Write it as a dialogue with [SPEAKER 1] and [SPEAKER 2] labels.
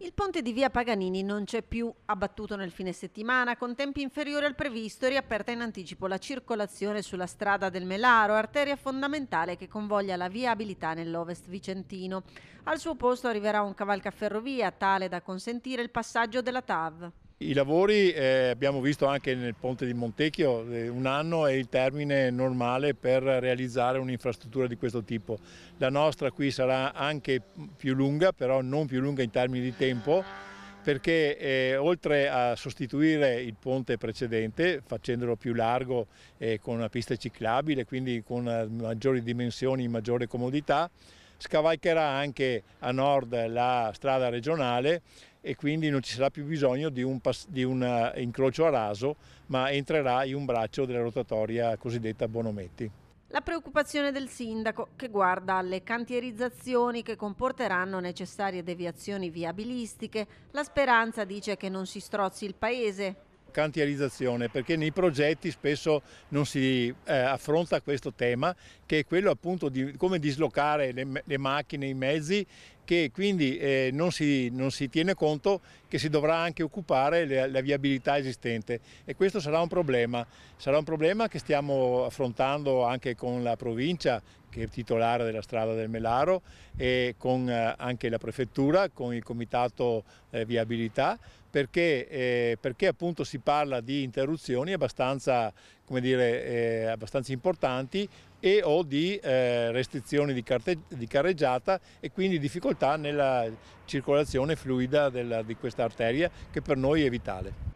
[SPEAKER 1] Il ponte di via Paganini non c'è più, abbattuto nel fine settimana, con tempi inferiori al previsto e riaperta in anticipo la circolazione sulla strada del Melaro, arteria fondamentale che convoglia la viabilità nell'ovest vicentino. Al suo posto arriverà un cavalcaferrovia tale da consentire il passaggio della TAV.
[SPEAKER 2] I lavori eh, abbiamo visto anche nel ponte di Montecchio, eh, un anno è il termine normale per realizzare un'infrastruttura di questo tipo. La nostra qui sarà anche più lunga, però non più lunga in termini di tempo, perché eh, oltre a sostituire il ponte precedente facendolo più largo eh, con una pista ciclabile, quindi con eh, maggiori dimensioni, e maggiore comodità, scavalcherà anche a nord la strada regionale e quindi non ci sarà più bisogno di un, di un eh, incrocio a raso, ma entrerà in un braccio della rotatoria cosiddetta Bonometti.
[SPEAKER 1] La preoccupazione del sindaco che guarda alle cantierizzazioni che comporteranno necessarie deviazioni viabilistiche, la speranza dice che non si strozzi il paese,
[SPEAKER 2] cantierizzazione perché nei progetti spesso non si eh, affronta questo tema che è quello appunto di come dislocare le, le macchine, i mezzi che quindi eh, non, si, non, si, tiene conto che si dovrà anche occupare la, viabilità esistente e questo sarà un problema, sarà un problema che stiamo affrontando anche con la provincia che è titolare della strada del Melaro e con eh, anche la prefettura, con il comitato eh, viabilità perché, eh, perché, appunto si parla di interruzioni abbastanza, dire, eh, abbastanza importanti e o di eh, restrizioni di, di, carreggiata e quindi difficoltà nella circolazione fluida della, di questa arteria che per noi è vitale.